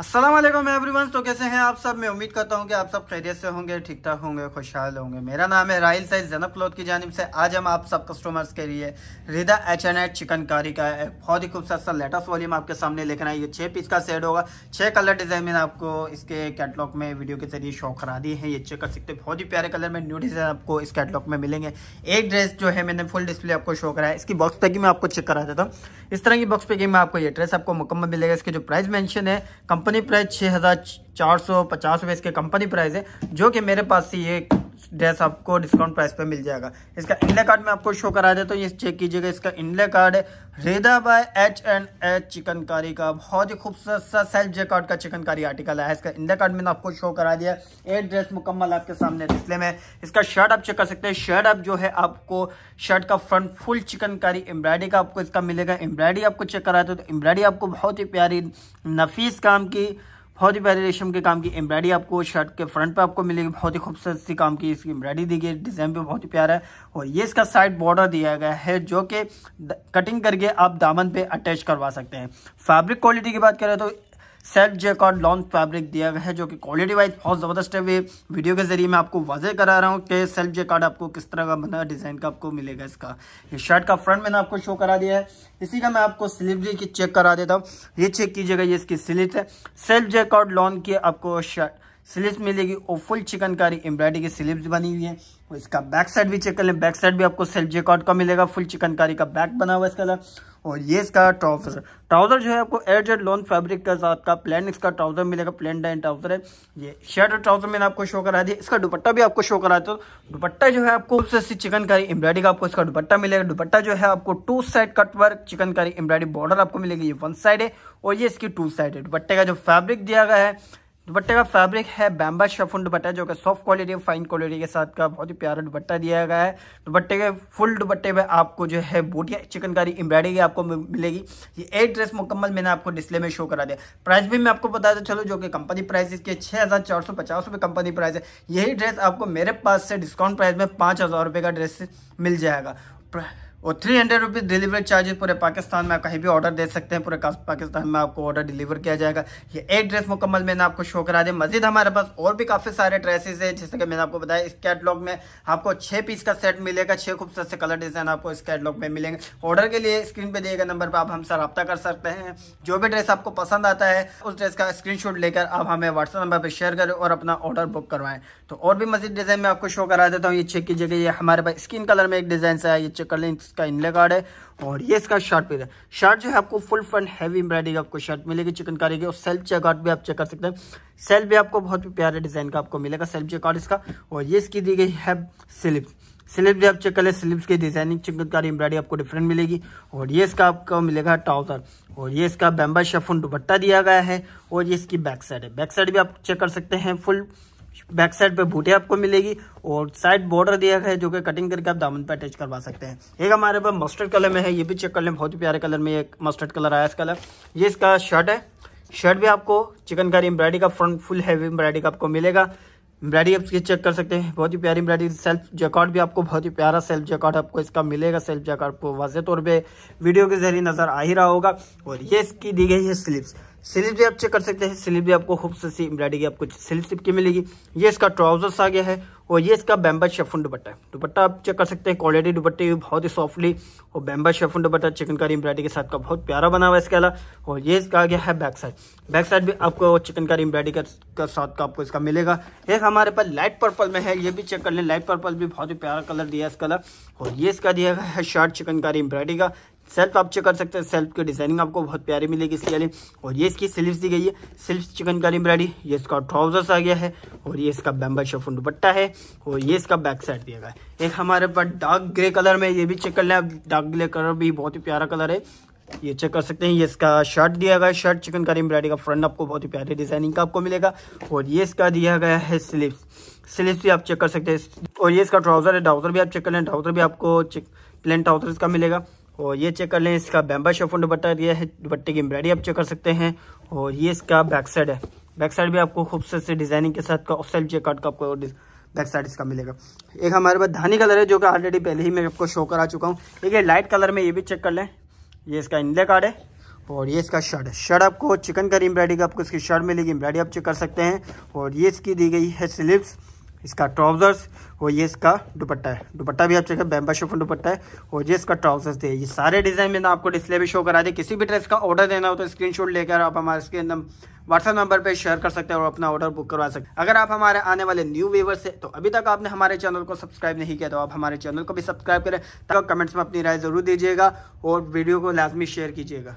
Aslam everyone तो कैसे हैं आप सब मैं उम्मीद करता हूं कि आप सब खैरियत से होंगे ठीक ठाक होंगे खुशहाल होंगे मेरा नाम है राहल साइज जनब क्लोथ की जानब से आज हम आप सब कस्टमर्स के लिए रिदा एच एन चिकन चिकनकारी का एक बहुत ही खूबसूरत सा लेटेस्ट वॉल्यूम आपके सामने लेकर आए ये छः पीस का सेट होगा छः कलर डिज़ाइन मैंने आपको इसके कैटलॉग में वीडियो के जरिए शौक करा दी है ये चेक कर सकते हैं बहुत ही प्यारे कलर में न्यू डिज़ाइन आपको इस कैटलॉग में मिलेंगे एक ड्रेस जो है मैंने फुल डिस्प्ले आपको शो कराया इसकी बॉक्स पैकिंग में आपको चेक करा देता हूँ इस तरह की बॉक्स पैकिंग में आपको ये ड्रेस आपको मुकम्मल मिलेगा इसके जो प्राइस मैंशन है कंपनी प्राइस छः हज़ार चार सौ पचास रुपये इसके कंपनी प्राइस है जो कि मेरे पास ये ड्रेस आपको डिस्काउंट प्राइस पे मिल जाएगा इसका इंडले कार्ड में आपको शो करा दे तो ये चेक कीजिएगा इसका इंडले card Rida by H and H chikankari का बहुत ही खूबसूरत सा सेल्फ जेकआउट का चिकनकारी आर्टिकल है इसका इंडिया कार्ड मैंने आपको शो करा दिया एक ड्रेस मुकम्मल आपके सामने डिस्प्ले में इसका शर्ट आप चेक कर सकते हैं शर्ट आप जो है आपको शर्ट का फ्रंट फुल चिकनकारी एम्ब्रायडरी का आपको इसका मिलेगा एम्ब्रायडरी आपको चेक करा तो एम्ब्रॉयडरी आपको बहुत ही प्यारी नफीस काम की बहुत ही प्यारी रेशम के काम की एम्ब्रॉयडरी आपको शर्ट के फ्रंट पे आपको मिलेगी बहुत ही खूबसूरत सी काम की इसकी एम्ब्रॉयडरी दी गई डिजाइन भी बहुत ही प्यारा है और ये इसका साइड बॉर्डर दिया गया है जो कि कटिंग करके आप दामन पे अटैच करवा सकते हैं फैब्रिक क्वालिटी की बात करें तो सेल्फ जेकॉड और लॉन्ग फैब्रिक दिया गया है जो कि क्वालिटी वाइज बहुत ज़बरदस्त है वे वीडियो के ज़रिए मैं आपको वाजह करा रहा हूँ कि सेल्फ जे कार्ड आपको किस तरह का बना डिज़ाइन का आपको मिलेगा इसका ये शर्ट का फ्रंट मैंने आपको शो करा दिया है इसी का मैं आपको स्लीव की चेक करा देता हूँ ये चेक कीजिएगा ये इसकी स्लीव है सेल्फ जेक और लॉन्ग की आपको शर्ट स्लीव्स मिलेगी और फुल चिकनकारी एम्ब्रॉयडरी की स्लिप्स बनी हुई है और इसका बैक साइड भी चेक कर लें बैक साइड भी आपको सेल्फ जेकआउट का मिलेगा फुल चिकनकारी का बैक बना हुआ इसका और ये इसका ट्राउज़र ट्राउज़र जो है आपको एयरजेड लॉन फैब्रिक का साथ का प्लेन इसका ट्राउज़र मिलेगा प्लेन डाइन ट्राउज़र है ये शर्ट और ट्राउज़र मैंने आपको शो करा दिया इसका दुपट्टा भी आपको शो करा तो दुपट्टा जो है आपको सबसे अच्छी चिकनकारी एम्ब्रॉडी का आपको इसका दुपट्टा मिलेगा दुपट्टा जो है आपको two side cut work chikankari embroidery border आपको मिलेगी ये वन साइड है और ये इसकी टू साइड है दुपट्टे का जो फैब्रिक दिया गया है दुपट्टे का फैब्रिक है बैम्बा शफुन दुपट्टा जो कि सॉफ्ट क्वालिटी और फाइन क्वालिटी के साथ का बहुत ही प्यारा दुपट्टा दिया गया है दुपट्टे के फुल दुपट्टे में आपको जो है बोटिया चिकनकारी एम्ब्रॉयडरी आपको मिलेगी ये एक ड्रेस मुकम्मल मैंने आपको डिस्प्ले में शो करा दिया प्राइस भी मैं आपको बता दूँ चलो जो कि कंपनी प्राइस इसके छः हज़ार चार सौ पचास रुपये कंपनी प्राइस है यही ड्रेस आपको मेरे पास से डिस्काउंट प्राइस में पाँच हज़ार रुपये का ड्रेस मिल जाएगा और three hundred rupees delivery charges पूरे पाकिस्तान में आप कहीं भी ऑर्डर दे सकते हैं पूरे पाकिस्तान में आपको ऑर्डर डिलीवर किया जाएगा ये एक ड्रेस मुकम्मल मैंने आपको शो करा दिया मजीद हमारे पास और भी काफ़ी सारे ड्रेसेस हैं जैसे कि मैंने आपको बताया इस कैटलॉग में आपको छः पीस का सेट मिलेगा छः खूबसूरत से कलर डिज़ाइन आपको इस कैटलॉग में मिलेंगे ऑर्डर के लिए स्क्रीन पर दिए गए नंबर पर आप हमसे रब्ता कर सकते हैं जो भी ड्रेस आपको पसंद आता है उस ड्रेस का स्क्रीन लेकर आप हमें व्हाट्सअप नंबर पर शेयर करें और अपना ऑर्डर बुक करवाएं तो और भी मजीद डिज़ाइन मैं आपको शो करा देता हूँ ये चेक कीजिएगा ये हमारे पास स्किन कलर में एक डिज़ाइन सा है ये चेक कर लें इसका इनले कार्ड है और ये इसका शर्ट पीस है शर्ट जो है आपको फुल फ्रंट हैवी एम्ब्रॉडरी आपको शर्ट मिलेगी चिकनकारी की और सेल्फ चेकआउट भी आप चेक कर सकते हैं सेल्फ भी आपको बहुत प्यारे डिजाइन का आपको मिलेगा सेल्फ चेकआउट इसका और ये इसकी दी गई है स्लिप स्लिप भी आप चेक कर ले स्लिप्स की डिजाइनिंग चिकनकारी एम्ब्रॉडरी आपको डिफरेंट मिलेगी और ये इसका आपको मिलेगा ट्राउजर और ये इसका बैम्बा शेफुन दुपट्टा दिया गया है और ये इसकी बैक साइड है बैक साइड भी आप चेक कर सकते हैं फुल बैक साइड पे बूटे आपको मिलेगी और साइड बॉर्डर दिया गया है जो कि कटिंग करके आप दामन पे अटैच करवा सकते हैं एक हमारे पास मस्टर्ड कलर में है ये भी चेक कर लें बहुत ही प्यारे कलर में एक मस्टर्ड कलर आया इस कलर ये इसका शर्ट है शर्ट भी आपको चिकनकारी एम्ब्रॉयडरी का फ्रंट फुल हैवी एम्ब्रॉयडरी का आपको मिलेगा एम्ब्रॉयडरी आप चेक कर सकते हैं बहुत ही प्यारी एम्ब्रॉयडरी सेल्फ जैकॉट भी आपको बहुत ही प्यारा सेल्फ जैकॉट आपको इसका मिलेगा सेल्फ जैकॉट आपको वाजे तौर पर वीडियो के जरिए नज़र आ ही रहा होगा और ये इसकी दी गई है स्लीव्स सिलिप भी आप चेक कर सकते हैं सिलिप भी आपको खूबसूरत सी एम्ब्रॉयडरी की आपको सिलिप की मिलेगी ये इसका ट्राउजर्स आ गया है और ये इसका बैम्बर शेफन दुपट्टा है दुपट्टा आप चेक कर सकते हैं क्वालिटी दुपट्टे भी बहुत ही सॉफ्टली और bamber chiffon dupatta chikankari embroidery के साथ का बहुत प्यारा बना हुआ है इसके अलावा और ये इसका आ गया है बैक साइड बैक साइड भी आपको चिकनकारी एम्ब्रॉयडरी का साथ का आपको इसका मिलेगा एक हमारे पास लाइट पर्पल में है ये भी चेक कर लें लाइट पर्पल भी बहुत ही प्यारा कलर दिया है इसका और ये इसका दिया है शर्ट चिकनकारी एम्ब्रॉयडरी का सेल्फ आप चेक कर सकते हैं सेल्फ की डिजाइनिंग आपको बहुत प्यारी मिलेगी इसके लिए और ये इसकी स्लीव्स दी गई है स्लीव्स चिकनकारी एम्ब्रॉडी ये इसका ट्राउजर्स आ गया है और ये इसका बैम्बर शफन दुपट्टा है और ये इसका बैक साइड दिया गया है एक हमारे पास डार्क ग्रे कलर में ये भी चेक कर लें आप डार्क ग्रे कलर भी बहुत ही प्यारा कलर है ये चेक कर सकते हैं ये इसका शर्ट दिया गया शर्ट चिकनकारी एम्ब्रॉडी का फ्रंट आपको बहुत ही प्यारे डिजाइनिंग का आपको मिलेगा और ये इसका दिया गया है स्लीव्स स्लीव्स भी आप चेक कर सकते हैं और ये इसका ट्राउजर है ट्राउजर भी आप चेक कर लें ट्राउजर भी आपको चेक प्लेन ट्राउजर इसका मिलेगा और ये चेक कर लें इसका बैम्बा शेफोन दुपट्टा दिया है दुपट्टे की एम्ब्रायडरी आप चेक कर सकते हैं और ये इसका बैक साइड है बैक साइड भी आपको खूबसूरत से डिजाइनिंग के साथ का सेल्फ चेकआउट का आपको बैक साइड इसका मिलेगा एक हमारे पास धानी कलर है जो कि ऑलरेडी पहले ही मैं आपको शो करा चुका हूँ एक ये लाइट कलर में ये भी चेक कर लें ये इसका इंडे कार्ड है और ये इसका शर्ट है शर्ट आपको चिकन करी एम्ब्रॉयडरी का आपको इसकी शर्ट मिलेगी एम्ब्रॉयडरी आप चेक कर सकते हैं और ये इसकी दी गई है स्लिप्स इसका ट्राउज़र्स और ये इसका दुपट्टा है दुपट्टा भी आप चेक बैम्बा शोफन दुपट्टा है और ये इसका ट्राउज़र्स दे ये सारे डिज़ाइन मैंने आपको डिस्प्ले भी शो करा दे किसी भी ड्रेस का ऑर्डर देना हो तो स्क्रीनशॉट लेकर आप हमारे इसके अंदर व्हाट्सएप नंबर पे शेयर कर सकते हैं और अपना ऑर्डर बुक करवा सकते हैं अगर आप हमारे आने वाले न्यू व्यूवर्स है तो अभी तक आपने हमारे चैनल को सब्सक्राइब नहीं किया तो आप हमारे चैनल को भी सब्सक्राइब करें तब कमेंट्स में अपनी राय जरूर दीजिएगा और वीडियो को लाजमी शेयर कीजिएगा